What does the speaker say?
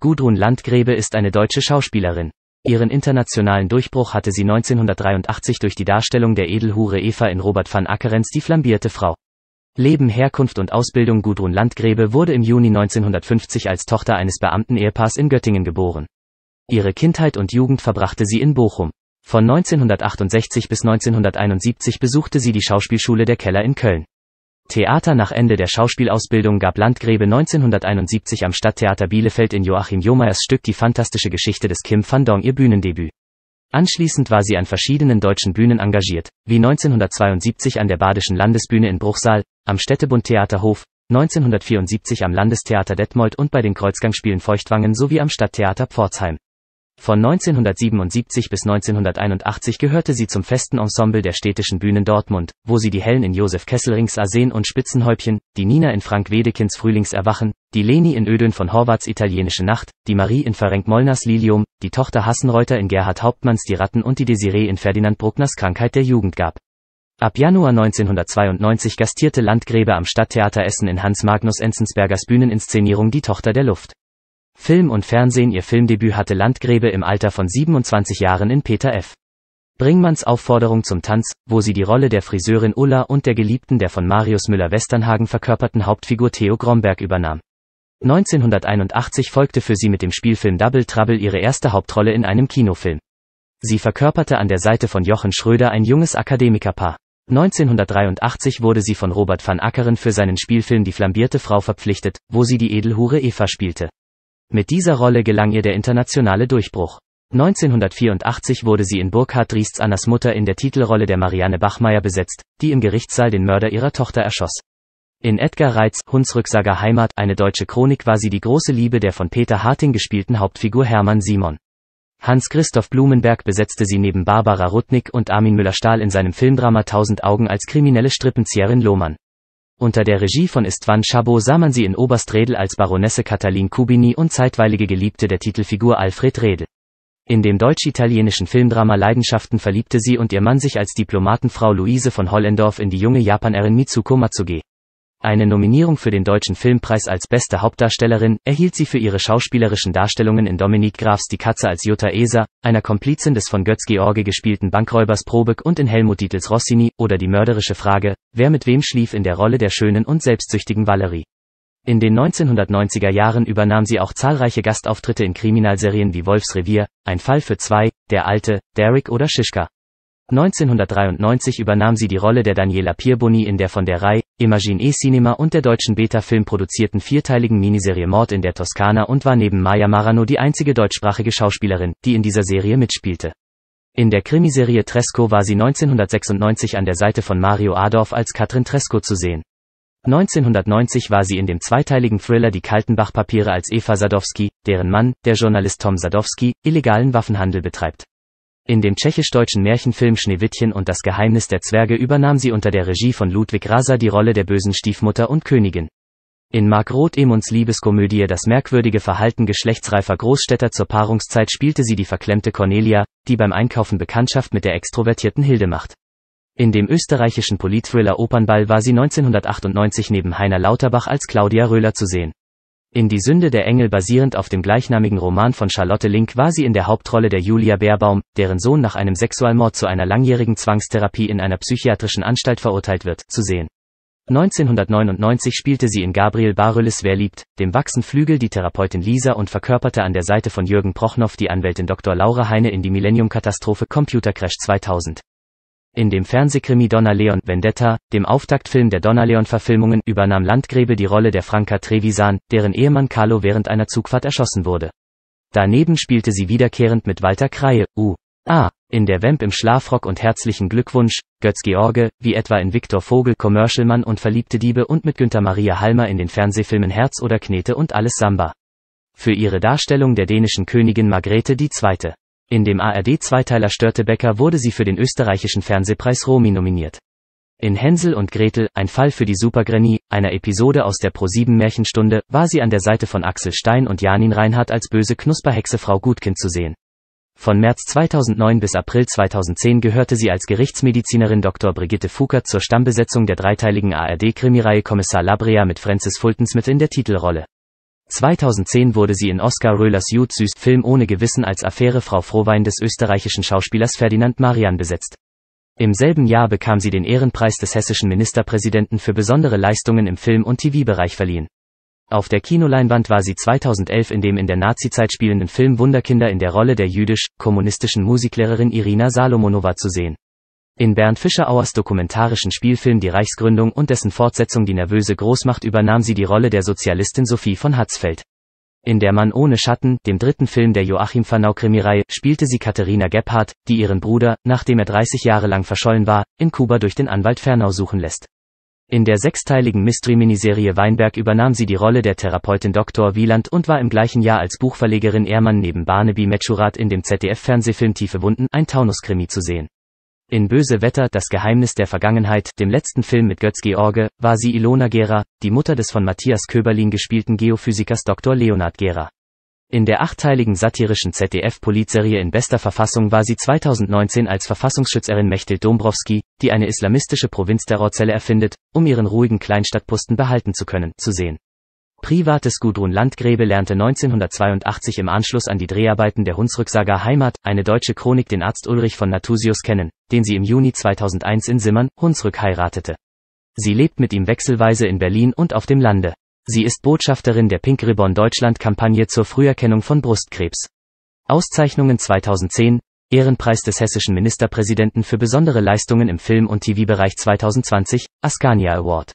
Gudrun Landgräbe ist eine deutsche Schauspielerin. Ihren internationalen Durchbruch hatte sie 1983 durch die Darstellung der Edelhure Eva in Robert van Ackerens Die flambierte Frau. Leben, Herkunft und Ausbildung Gudrun Landgräbe wurde im Juni 1950 als Tochter eines beamten in Göttingen geboren. Ihre Kindheit und Jugend verbrachte sie in Bochum. Von 1968 bis 1971 besuchte sie die Schauspielschule der Keller in Köln. Theater Nach Ende der Schauspielausbildung gab Landgräbe 1971 am Stadttheater Bielefeld in Joachim Jomeyers Stück Die fantastische Geschichte des Kim van Dong ihr Bühnendebüt. Anschließend war sie an verschiedenen deutschen Bühnen engagiert, wie 1972 an der Badischen Landesbühne in Bruchsal, am Städtebundtheaterhof, 1974 am Landestheater Detmold und bei den Kreuzgangspielen Feuchtwangen sowie am Stadttheater Pforzheim. Von 1977 bis 1981 gehörte sie zum festen Ensemble der städtischen Bühnen Dortmund, wo sie die Hellen in Josef Kesselrings Arsen und Spitzenhäubchen, die Nina in Frank Wedekins Frühlingserwachen, die Leni in Ödön von Horvaths Italienische Nacht, die Marie in Ferenc Molnars Lilium, die Tochter Hassenreuter in Gerhard Hauptmanns Die Ratten und die Desiree in Ferdinand Bruckners Krankheit der Jugend gab. Ab Januar 1992 gastierte Landgräbe am Stadttheater Essen in Hans Magnus Enzensbergers Bühneninszenierung Die Tochter der Luft. Film und Fernsehen Ihr Filmdebüt hatte Landgräbe im Alter von 27 Jahren in Peter F. Bringmanns Aufforderung zum Tanz, wo sie die Rolle der Friseurin Ulla und der Geliebten der von Marius Müller-Westernhagen verkörperten Hauptfigur Theo Gromberg übernahm. 1981 folgte für sie mit dem Spielfilm Double Trouble ihre erste Hauptrolle in einem Kinofilm. Sie verkörperte an der Seite von Jochen Schröder ein junges Akademikerpaar. 1983 wurde sie von Robert van Ackeren für seinen Spielfilm Die flambierte Frau verpflichtet, wo sie die Edelhure Eva spielte. Mit dieser Rolle gelang ihr der internationale Durchbruch. 1984 wurde sie in Burkhard Riests Annas Mutter in der Titelrolle der Marianne Bachmeier besetzt, die im Gerichtssaal den Mörder ihrer Tochter erschoss. In Edgar Reitz, Huns Heimat, eine deutsche Chronik war sie die große Liebe der von Peter Harting gespielten Hauptfigur Hermann Simon. Hans-Christoph Blumenberg besetzte sie neben Barbara Rudnick und Armin Müller-Stahl in seinem Filmdrama Tausend Augen als kriminelle Strippenzieherin Lohmann. Unter der Regie von Istvan Chabot sah man sie in Oberst Oberstredel als Baronesse Katalin Kubini und zeitweilige Geliebte der Titelfigur Alfred Redel. In dem deutsch-italienischen Filmdrama Leidenschaften verliebte sie und ihr Mann sich als Diplomatenfrau Luise von Hollendorf in die junge Japanerin Mitsuko Matsuge. Eine Nominierung für den Deutschen Filmpreis als beste Hauptdarstellerin erhielt sie für ihre schauspielerischen Darstellungen in Dominik Grafs Die Katze als Jutta Eser, einer Komplizin des von Götz-George gespielten Bankräubers Probeck und in Helmut Dietels Rossini oder die mörderische Frage, wer mit wem schlief in der Rolle der schönen und selbstsüchtigen Valerie. In den 1990er Jahren übernahm sie auch zahlreiche Gastauftritte in Kriminalserien wie Wolfs Revier, Ein Fall für zwei, Der Alte, Derek oder Schischka. 1993 übernahm sie die Rolle der Daniela Pierboni in der von der Reihe Imagine E-Cinema und der deutschen Beta Film produzierten vierteiligen Miniserie Mord in der Toskana und war neben Maya Marano die einzige deutschsprachige Schauspielerin, die in dieser Serie mitspielte. In der Krimiserie Tresco war sie 1996 an der Seite von Mario Adorf als Katrin Tresco zu sehen. 1990 war sie in dem zweiteiligen Thriller Die Kaltenbach-Papiere als Eva Sadowski, deren Mann, der Journalist Tom Sadowski, illegalen Waffenhandel betreibt. In dem tschechisch-deutschen Märchenfilm Schneewittchen und das Geheimnis der Zwerge übernahm sie unter der Regie von Ludwig Rasa die Rolle der bösen Stiefmutter und Königin. In Mark Roth-Emunds Liebeskomödie Das merkwürdige Verhalten geschlechtsreifer Großstädter zur Paarungszeit spielte sie die verklemmte Cornelia, die beim Einkaufen Bekanntschaft mit der extrovertierten Hilde macht. In dem österreichischen Politthriller Opernball war sie 1998 neben Heiner Lauterbach als Claudia Röhler zu sehen. In Die Sünde der Engel basierend auf dem gleichnamigen Roman von Charlotte Link war sie in der Hauptrolle der Julia Beerbaum, deren Sohn nach einem Sexualmord zu einer langjährigen Zwangstherapie in einer psychiatrischen Anstalt verurteilt wird, zu sehen. 1999 spielte sie in Gabriel Barüllis Wer liebt, dem wachsen Flügel die Therapeutin Lisa und verkörperte an der Seite von Jürgen Prochnow die Anwältin Dr. Laura Heine in die Millennium-Katastrophe Computer Crash 2000. In dem Fernsehkrimi Donna Leon Vendetta, dem Auftaktfilm der Donna Leon-Verfilmungen, übernahm Landgräbe die Rolle der Franka Trevisan, deren Ehemann Carlo während einer Zugfahrt erschossen wurde. Daneben spielte sie wiederkehrend mit Walter Kreie, U. A. In der Vamp im Schlafrock und Herzlichen Glückwunsch, Götz George, wie etwa in Viktor Vogel Commercialmann und Verliebte Diebe und mit Günter Maria Halmer in den Fernsehfilmen Herz oder Knete und Alles Samba. Für ihre Darstellung der dänischen Königin Margrethe II. In dem ARD-Zweiteiler Störte wurde sie für den österreichischen Fernsehpreis Romi nominiert. In Hänsel und Gretel, ein Fall für die Supergranny, einer Episode aus der ProSieben Märchenstunde, war sie an der Seite von Axel Stein und Janin Reinhardt als böse Knusperhexe Frau Gutkind zu sehen. Von März 2009 bis April 2010 gehörte sie als Gerichtsmedizinerin Dr. Brigitte Fuker zur Stammbesetzung der dreiteiligen ARD-Krimireihe Kommissar Labrea mit Francis Fultens in der Titelrolle. 2010 wurde sie in Oskar Röhlers Jud süß Film ohne Gewissen als Affäre Frau Frohwein des österreichischen Schauspielers Ferdinand Marian besetzt. Im selben Jahr bekam sie den Ehrenpreis des hessischen Ministerpräsidenten für besondere Leistungen im Film- und TV-Bereich verliehen. Auf der Kinoleinwand war sie 2011 in dem in der Nazizeit spielenden Film Wunderkinder in der Rolle der jüdisch-kommunistischen Musiklehrerin Irina Salomonova zu sehen. In Bernd Fischerauers dokumentarischen Spielfilm Die Reichsgründung und dessen Fortsetzung Die nervöse Großmacht übernahm sie die Rolle der Sozialistin Sophie von Hatzfeld. In Der Mann ohne Schatten, dem dritten Film der Joachim Fanau Krimireihe, spielte sie Katharina Gebhardt, die ihren Bruder, nachdem er 30 Jahre lang verschollen war, in Kuba durch den Anwalt Fernau suchen lässt. In der sechsteiligen Mystery-Miniserie Weinberg übernahm sie die Rolle der Therapeutin Dr. Wieland und war im gleichen Jahr als Buchverlegerin Ehrmann neben Barnaby Metschurat in dem ZDF-Fernsehfilm Tiefe Wunden ein Taunus-Krimi zu sehen. In Böse Wetter, das Geheimnis der Vergangenheit, dem letzten Film mit Götz George, war sie Ilona Gera, die Mutter des von Matthias Köberlin gespielten Geophysikers Dr. Leonard Gera. In der achteiligen satirischen ZDF-Politserie in bester Verfassung war sie 2019 als Verfassungsschützerin Mechtel Dombrowski, die eine islamistische Provinz der Rorzelle erfindet, um ihren ruhigen Kleinstadtposten behalten zu können, zu sehen. Privates Gudrun Landgräbe lernte 1982 im Anschluss an die Dreharbeiten der Hunsrücksaga Heimat, eine deutsche Chronik den Arzt Ulrich von Natusius kennen, den sie im Juni 2001 in Simmern, Hunsrück heiratete. Sie lebt mit ihm wechselweise in Berlin und auf dem Lande. Sie ist Botschafterin der Pink Ribbon Deutschland Kampagne zur Früherkennung von Brustkrebs. Auszeichnungen 2010, Ehrenpreis des hessischen Ministerpräsidenten für besondere Leistungen im Film- und TV-Bereich 2020, Ascania Award.